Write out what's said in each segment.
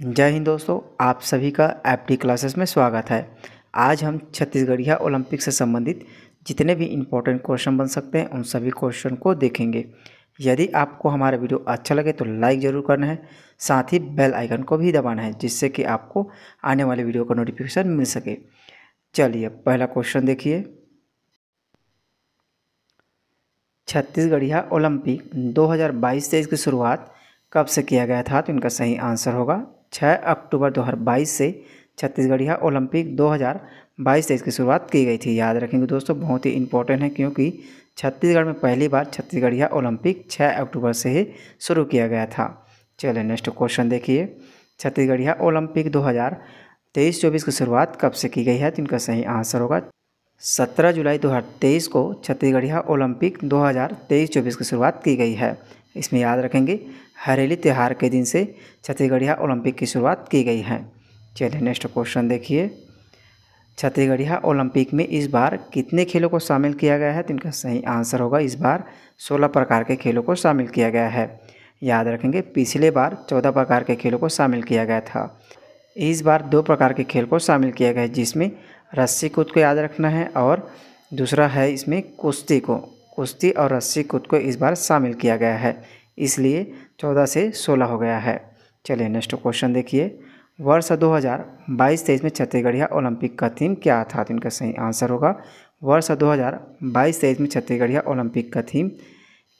जय हिंद दोस्तों आप सभी का एप डी क्लासेस में स्वागत है आज हम छत्तीसगढ़िया ओलंपिक से संबंधित जितने भी इम्पोर्टेंट क्वेश्चन बन सकते हैं उन सभी क्वेश्चन को देखेंगे यदि आपको हमारा वीडियो अच्छा लगे तो लाइक ज़रूर करना है साथ ही बेल आइकन को भी दबाना है जिससे कि आपको आने वाले वीडियो का नोटिफिकेशन मिल सके चलिए पहला क्वेश्चन देखिए छत्तीसगढ़िया ओलंपिक 2022 से इसकी शुरुआत कब से किया गया था तो इनका सही आंसर होगा छः अक्टूबर 2022 से छत्तीसगढ़ दो ओलंपिक 2022 से इसकी शुरुआत की गई थी याद रखेंगे दोस्तों बहुत ही इंपॉर्टेंट है क्योंकि छत्तीसगढ़ में पहली बार छत्तीसगढ़ ओलंपिक 6 अक्टूबर से ही शुरू किया गया था चलिए नेक्स्ट क्वेश्चन देखिए छत्तीसगढ़ दो ओलंपिक तेईस चौबीस की शुरुआत कब से की गई है तो इनका सही आंसर होगा सत्रह जुलाई तेईस को छत्तीसगढ़ दो ओलंपिक तेईस चौबीस की शुरुआत की गई है इसमें याद रखेंगे हरेली त्यौहार के दिन से छत्तीसगढ़िया ओलंपिक की शुरुआत की गई है चलिए नेक्स्ट क्वेश्चन देखिए छत्तीसगढ़िया ओलंपिक में इस बार कितने खेलों को शामिल किया गया है तो इनका सही आंसर होगा इस बार सोलह प्रकार के खेलों को शामिल किया गया है याद रखेंगे पिछले बार चौदह प्रकार के खेलों को शामिल किया गया था इस बार दो प्रकार के खेल को शामिल किया गया है जिसमें रस्सी कूद को याद रखना है और दूसरा है इसमें कुश्ती को कुश्ती और रस्सी कूद को इस बार शामिल किया गया है इसलिए चौदह से सोलह हो गया है चलिए नेक्स्ट क्वेश्चन देखिए वर्ष 2022 तेईस में छत्तीसगढ़िया ओलंपिक का थीम क्या था तो इनका सही आंसर होगा वर्ष 2022 तेईस में छत्तीसगढ़िया ओलंपिक का थीम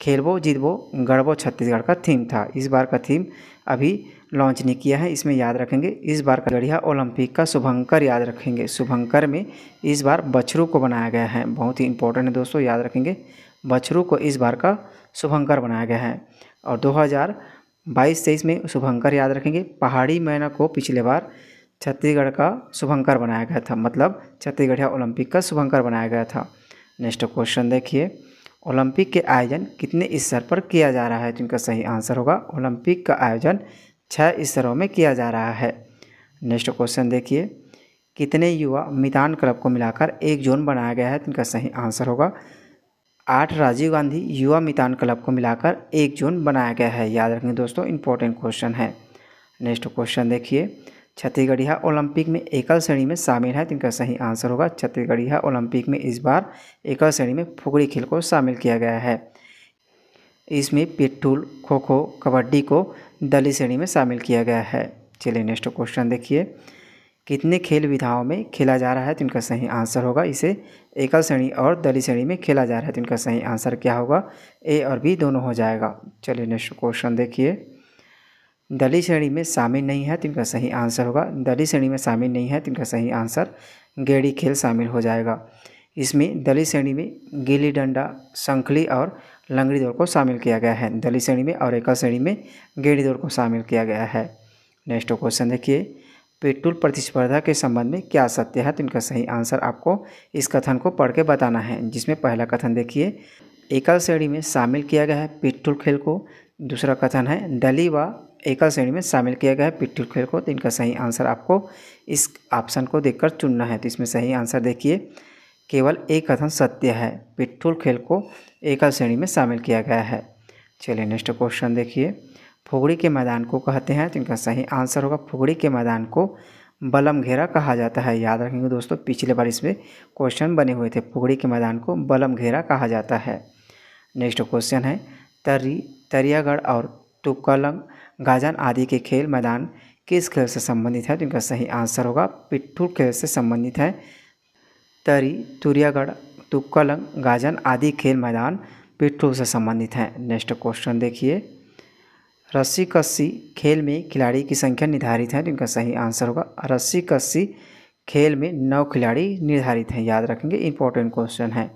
खेलबो जीतबो गढ़बो छत्तीसगढ़ का थीम था इस बार का थीम अभी लॉन्च नहीं किया है इसमें याद रखेंगे इस बार का गढ़िया ओलंपिक का शुभंकर याद रखेंगे शुभंकर में इस बार बछरू को बनाया गया है बहुत ही इंपॉर्टेंट है दोस्तों याद रखेंगे बछरू को इस बार का शुभंकर बनाया गया है और 2022 तेईस में शुभंकर याद रखेंगे पहाड़ी मैना को पिछले बार छत्तीसगढ़ का शुभंकर बनाया गया था मतलब छत्तीसगढ़ ओलंपिक का शुभंकर बनाया गया था नेक्स्ट क्वेश्चन देखिए ओलंपिक के आयोजन कितने स्तर पर किया जा रहा है तो इनका सही आंसर होगा ओलंपिक का आयोजन छः स्तरों में किया जा रहा है नेक्स्ट क्वेश्चन देखिए कितने युवा मितान क्लब को मिलाकर एक जोन बनाया गया है तो इनका सही आंसर होगा आठ राजीव गांधी युवा मितान क्लब को मिलाकर एक जून बनाया गया है याद रखें दोस्तों इंपॉर्टेंट क्वेश्चन है नेक्स्ट क्वेश्चन देखिए छत्तीसगढ़िया ओलंपिक में एकल श्रेणी में शामिल है तो इनका सही आंसर होगा छत्तीसगढ़िया ओलंपिक में इस बार एकल श्रेणी में फुगड़ी खेल को शामिल किया गया है इसमें पिट्ठूल खो खो कबड्डी को दली श्रेणी में शामिल किया गया है चलिए नेक्स्ट क्वेश्चन देखिए कितने खेल विधाओं में खेला जा रहा है तो इनका सही आंसर होगा इसे एकल श्रेणी और दली श्रेणी में खेला जा रहा है तो इनका सही आंसर क्या होगा ए और बी दोनों हो जाएगा चलिए नेक्स्ट क्वेश्चन देखिए दली श्रेणी में शामिल नहीं है तो इनका सही आंसर होगा दली श्रेणी में शामिल नहीं है तो इनका सही आंसर गेड़ी खेल शामिल हो जाएगा इसमें दली श्रेणी में गिली डंडा शंखली और लंगड़ी दौड़ को शामिल किया गया है दली श्रेणी में और एकल श्रेणी में गेड़ी दौड़ को शामिल किया गया है नेक्स्ट क्वेश्चन देखिए पेट्रोल प्रतिस्पर्धा के संबंध में क्या सत्य है तो इनका सही आंसर आपको इस कथन को पढ़ के बताना है जिसमें पहला कथन देखिए एकल श्रेणी में शामिल किया गया है पेट्रोल खेल को दूसरा कथन है दली व एकल श्रेणी में शामिल किया गया है पिट्टुल खेल को तो इनका सही आंसर आपको इस ऑप्शन को देखकर चुनना है तो इसमें सही आंसर देखिए केवल एक कथन सत्य है पिट्टुल खेल को एकल श्रेणी में शामिल किया गया है चलिए नेक्स्ट क्वेश्चन देखिए फुगड़ी के मैदान को कहते हैं तो इनका सही आंसर होगा फुगड़ी के मैदान को बलम घेरा कहा जाता है याद रखेंगे दोस्तों पिछले बार इसमें क्वेश्चन बने हुए थे फुगड़ी के मैदान को बलम घेरा कहा जाता है नेक्स्ट क्वेश्चन है तरी तरियागढ़ और तुकलंग गाजन आदि के खेल मैदान किस खेल से संबंधित है तो इनका सही आंसर होगा पिट्ठू खेल से संबंधित है तरी तुरियागढ़ तुक्कलंग गाजन आदि खेल मैदान पिट्ठू से संबंधित हैं नेक्स्ट क्वेश्चन देखिए रस्सी कस्सी खेल में खिलाड़ी की संख्या निर्धारित है जिनका तो सही आंसर होगा रस्सी कस्सी खेल में नौ खिलाड़ी निर्धारित हैं याद रखेंगे इंपॉर्टेंट क्वेश्चन है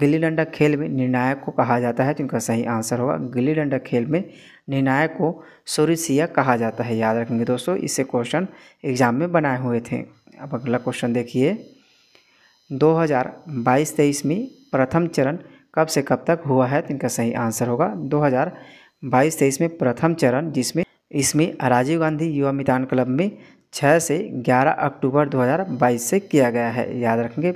गिल्ली डंडा खेल में निर्णायक को कहा जाता है जिनका तो सही आंसर होगा गिल्ली डंडा खेल में निर्णायक को सोरिसिया कहा जाता है याद रखेंगे दोस्तों इससे क्वेश्चन एग्जाम में बनाए हुए थे अब अगला क्वेश्चन देखिए 2022-23 में प्रथम चरण कब से कब तक हुआ है जिनका तो सही आंसर होगा हज़ार बाईस तेईस में प्रथम चरण जिसमें इसमें राजीव गांधी युवा मितान क्लब में 6 से 11 अक्टूबर 2022 से किया गया है याद रखेंगे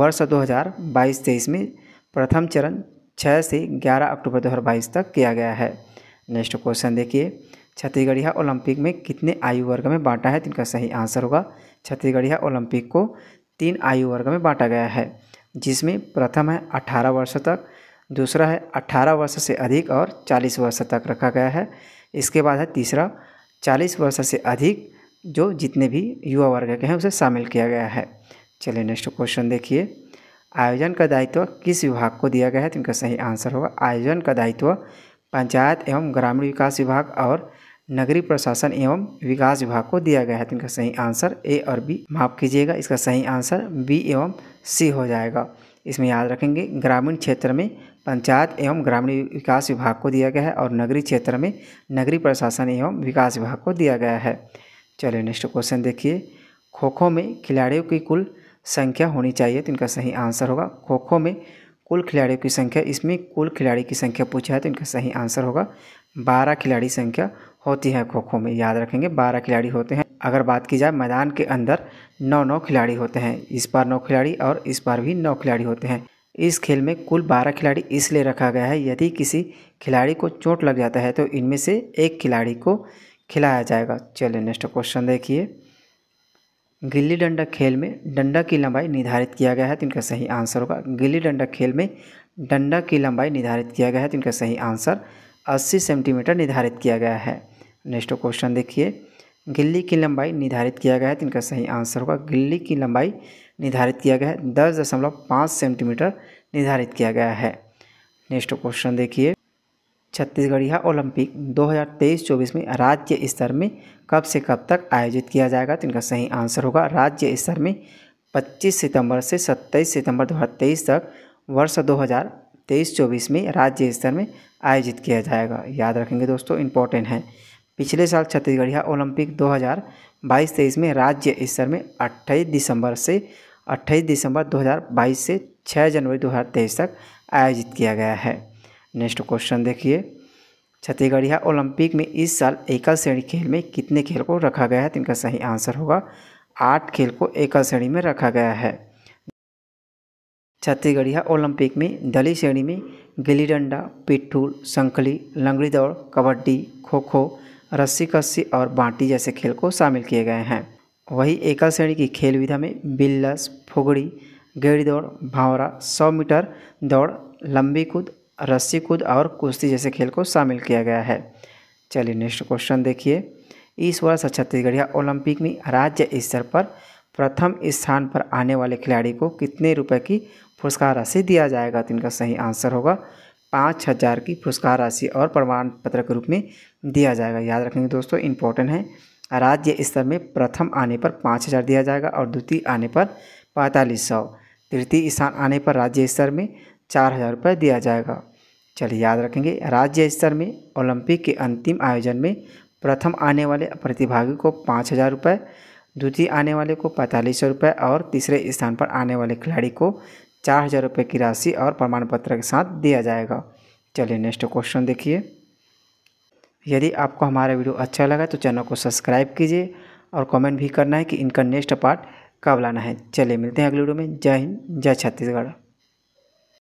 वर्ष 2022 तेईस में प्रथम चरण 6 से 11 अक्टूबर 2022 तक किया गया है नेक्स्ट क्वेश्चन देखिए छत्तीसगढ़िया ओलंपिक में कितने आयु वर्ग में बांटा है तो इनका सही आंसर होगा छत्तीसगढ़िया ओलंपिक को तीन आयु वर्ग में बांटा गया है जिसमें प्रथम है अठारह वर्ष तक दूसरा है अट्ठारह वर्ष से अधिक और चालीस वर्ष तक रखा गया है इसके बाद है तीसरा चालीस वर्ष से अधिक जो जितने भी युवा वर्ग के हैं उसे शामिल किया गया है चलिए नेक्स्ट क्वेश्चन देखिए आयोजन का दायित्व किस विभाग को दिया गया है तो इनका सही आंसर होगा आयोजन का दायित्व पंचायत एवं ग्रामीण विकास विभाग और नगरीय प्रशासन एवं विकास विभाग को दिया गया है तो इनका सही आंसर ए और बी माफ कीजिएगा इसका सही आंसर बी एवं सी हो जाएगा इसमें याद रखेंगे ग्रामीण क्षेत्र में पंचायत एवं ग्रामीण विकास विभाग को दिया गया है और नगरीय क्षेत्र में नगरीय प्रशासन एवं विकास विभाग को दिया गया है चलिए नेक्स्ट क्वेश्चन देखिए खो खो में खिलाड़ियों की कुल संख्या होनी चाहिए तो इनका सही आंसर होगा खो खो में कुल खिलाड़ियों की संख्या इसमें कुल खिलाड़ी की संख्या पूछा है तो इनका सही आंसर होगा बारह खिलाड़ी संख्या होती है खो खो में याद रखेंगे बारह खिलाड़ी होते हैं अगर बात की जाए मैदान के अंदर नौ नौ खिलाड़ी होते हैं इस बार नौ खिलाड़ी और इस बार भी नौ खिलाड़ी होते हैं इस खेल में कुल बारह खिलाड़ी इसलिए रखा गया है यदि किसी खिलाड़ी को चोट लग जाता है तो इनमें से एक खिलाड़ी को खिलाया जाएगा चलिए नेक्स्ट क्वेश्चन देखिए गिल्ली डंडा खेल में डंडा की लंबाई निर्धारित किया गया है तो इनका सही आंसर होगा गिल्ली डंडा खेल में डंडा की लंबाई निर्धारित किया गया है तो इनका सही आंसर 80 सेंटीमीटर निर्धारित किया गया है नेक्स्ट क्वेश्चन देखिए गिल्ली की लंबाई निर्धारित किया गया है तो इनका सही आंसर होगा गिल्ली की लंबाई निर्धारित किया गया है दस दशमलव पाँच सेंटीमीटर निर्धारित किया गया है नेक्स्ट क्वेश्चन देखिए छत्तीसगढ़िया ओलंपिक 2023-24 में राज्य स्तर में कब से कब तक आयोजित किया जाएगा तो इनका सही आंसर होगा राज्य स्तर में 25 सितंबर से 27 सितंबर 2023 तक वर्ष 2023-24 में राज्य स्तर में आयोजित किया जाएगा याद रखेंगे दोस्तों इम्पोर्टेंट है पिछले साल छत्तीसगढ़िया ओलंपिक 2022-23 में राज्य स्तर में 28 दिसंबर से 28 दिसंबर 2022 से 6 जनवरी 2023 तक आयोजित किया गया है नेक्स्ट क्वेश्चन देखिए छत्तीसगढ़िया ओलंपिक में इस साल एकल श्रेणी खेल में कितने खेल को रखा गया है तो इनका सही आंसर होगा आठ खेल को एकल श्रेणी में रखा गया है छत्तीसगढ़िया ओलंपिक में दली श्रेणी में गिली डंडा पिट्ठू संखली लंगड़ी दौड़ कबड्डी खो खो रस्सी कस्सी और बांटी जैसे खेल को शामिल किए गए हैं वही एकल श्रेणी की खेल विधा में बिल्लस फुगड़ी गेड़ी दौड़ भावरा सौ मीटर दौड़ लंबी कूद रस्सी कूद और कुश्ती जैसे खेल को शामिल किया गया है चलिए नेक्स्ट क्वेश्चन देखिए इस वर्ष छत्तीसगढ़िया ओलंपिक में राज्य स्तर पर प्रथम स्थान पर आने वाले खिलाड़ी को कितने रुपए की पुरस्कार राशि दिया जाएगा तो इनका सही आंसर होगा पाँच हज़ार की पुरस्कार राशि और प्रमाण पत्र के रूप में दिया जाएगा याद रखेंगे दोस्तों इंपॉर्टेंट है राज्य स्तर में प्रथम आने पर पाँच हज़ार दिया जाएगा और द्वितीय आने पर पैंतालीस सौ तृतीय स्थान आने पर राज्य स्तर में चार हज़ार रुपये दिया जाएगा चलिए याद रखेंगे राज्य स्तर में ओलंपिक के अंतिम आयोजन में प्रथम आने वाले प्रतिभागी को पाँच हज़ार रुपये द्वितीय आने वाले को पैंतालीस सौ रुपये और तीसरे स्थान पर आने वाले खिलाड़ी को चार हज़ार रुपये की राशि और प्रमाण पत्र के साथ दिया जाएगा चलिए नेक्स्ट क्वेश्चन देखिए यदि आपको हमारा वीडियो अच्छा लगा तो चैनल को सब्सक्राइब कीजिए और कमेंट भी करना है कि इनका नेक्स्ट पार्ट कब लाना है चलिए मिलते हैं अगले वीडियो में जय हिंद जय छत्तीसगढ़